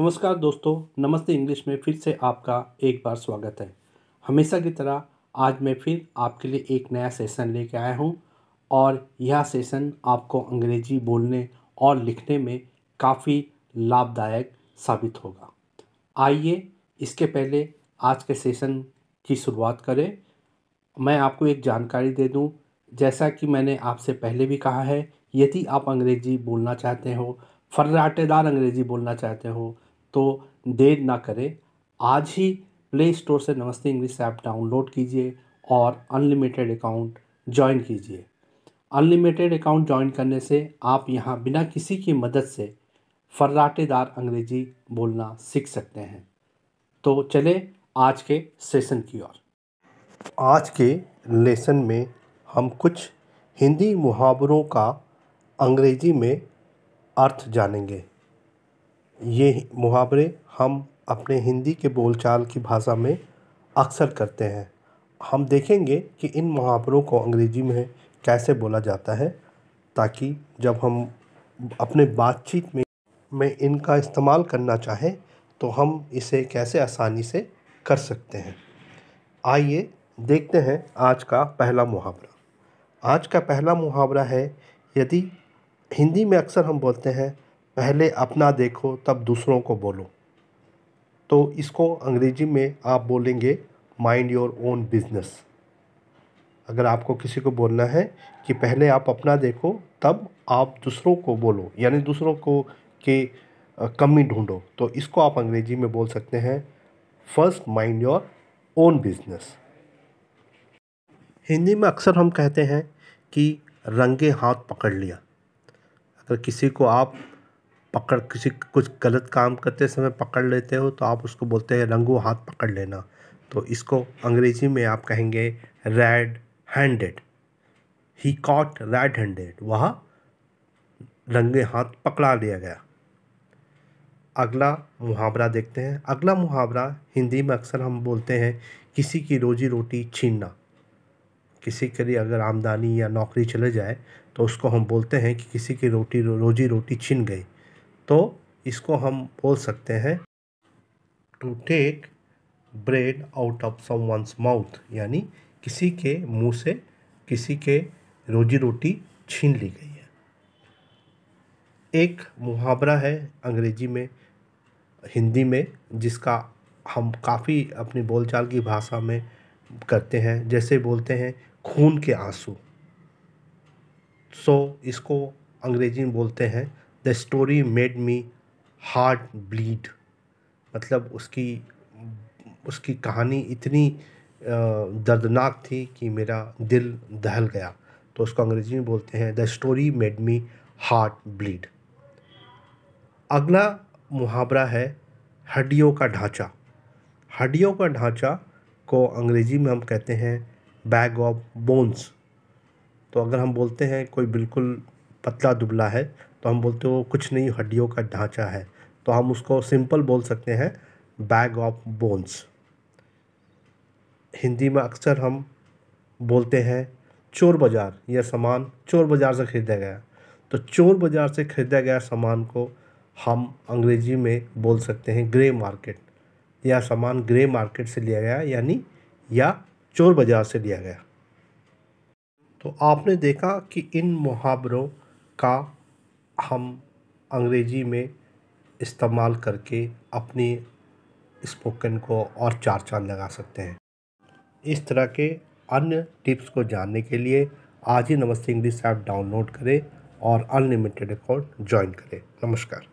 नमस्कार दोस्तों नमस्ते इंग्लिश में फिर से आपका एक बार स्वागत है हमेशा की तरह आज मैं फिर आपके लिए एक नया सेशन लेके आया हूँ और यह सेशन आपको अंग्रेजी बोलने और लिखने में काफ़ी लाभदायक साबित होगा आइए इसके पहले आज के सेशन की शुरुआत करें मैं आपको एक जानकारी दे दूं जैसा कि मैंने आपसे पहले भी कहा है यदि आप अंग्रेजी बोलना चाहते हो फर्राटेदार अंग्रेज़ी बोलना चाहते हो तो देर ना करें आज ही प्ले स्टोर से नमस्ते इंग्लिश ऐप डाउनलोड कीजिए और अनलिमिटेड अकाउंट ज्वाइन कीजिए अनलिमिटेड अकाउंट ज्वाइन करने से आप यहाँ बिना किसी की मदद से फर्राटेदार अंग्रेजी बोलना सीख सकते हैं तो चले आज के सेशन की ओर आज के लेसन में हम कुछ हिंदी मुहावरों का अंग्रेजी में अर्थ जानेंगे ये मुहावरे हम अपने हिंदी के बोलचाल की भाषा में अक्सर करते हैं हम देखेंगे कि इन मुहावरों को अंग्रेज़ी में कैसे बोला जाता है ताकि जब हम अपने बातचीत में में इनका इस्तेमाल करना चाहें तो हम इसे कैसे आसानी से कर सकते हैं आइए देखते हैं आज का पहला मुहावरा आज का पहला मुहावरा है यदि हिंदी में अक्सर हम बोलते हैं पहले अपना देखो तब दूसरों को बोलो तो इसको अंग्रेज़ी में आप बोलेंगे माइंड योर ओन बिजनेस अगर आपको किसी को बोलना है कि पहले आप अपना देखो तब आप दूसरों को बोलो यानी दूसरों को के कमी ढूंढो तो इसको आप अंग्रेज़ी में बोल सकते हैं first mind your own business Hindi में अक्सर हम कहते हैं कि रंगे हाथ पकड़ लिया अगर किसी को आप पकड़ किसी कुछ गलत काम करते समय पकड़ लेते हो तो आप उसको बोलते हैं रंगू हाथ पकड़ लेना तो इसको अंग्रेजी में आप कहेंगे रेड हैंडेड ही कॉट रेड हैंडेड वह रंगे हाथ पकड़ा लिया गया अगला मुहावरा देखते हैं अगला मुहावरा हिंदी में अक्सर हम बोलते हैं किसी की रोजी रोटी छीनना किसी के लिए अगर आमदनी या नौकरी चले जाए तो उसको हम बोलते हैं कि किसी की रोटी रोजी रोटी छिन गई तो इसको हम बोल सकते हैं to take bread out of someone's mouth यानी किसी के मुंह से किसी के रोजी रोटी छीन ली गई है एक मुहावरा है अंग्रेजी में हिंदी में जिसका हम काफ़ी अपनी बोलचाल की भाषा में करते हैं जैसे बोलते हैं खून के आंसू सो so, इसको अंग्रेजी में बोलते हैं the story made me heart bleed मतलब उसकी उसकी कहानी इतनी दर्दनाक थी कि मेरा दिल दहल गया तो उसको अंग्रेजी में बोलते हैं the story made me heart bleed अगला मुहावरा है हड्डियों का ढांचा हड्डियों का ढांचा को अंग्रेजी में हम कहते हैं बैग ऑफ बोन्स तो अगर हम बोलते हैं कोई बिल्कुल पतला दुबला है तो हम बोलते हो कुछ नहीं हड्डियों का ढांचा है तो हम उसको सिंपल बोल सकते हैं बैग ऑफ बोन्स हिंदी में अक्सर हम बोलते हैं चोर बाज़ार यह सामान चोर बाज़ार से ख़रीदा गया तो चोर बाज़ार से ख़रीदा गया सामान को हम अंग्रेज़ी में बोल सकते हैं ग्रे मार्केट यह सामान ग्रे मार्केट से लिया गया यानी या चोर बाजार से लिया गया तो आपने देखा कि इन मुहावरों का हम अंग्रेज़ी में इस्तेमाल करके अपनी स्पोकन को और चार चांद लगा सकते हैं इस तरह के अन्य टिप्स को जानने के लिए आज ही नमस्ते इंग्लिश ऐप डाउनलोड करें और अनलिमिटेड अकाउंट ज्वाइन करें नमस्कार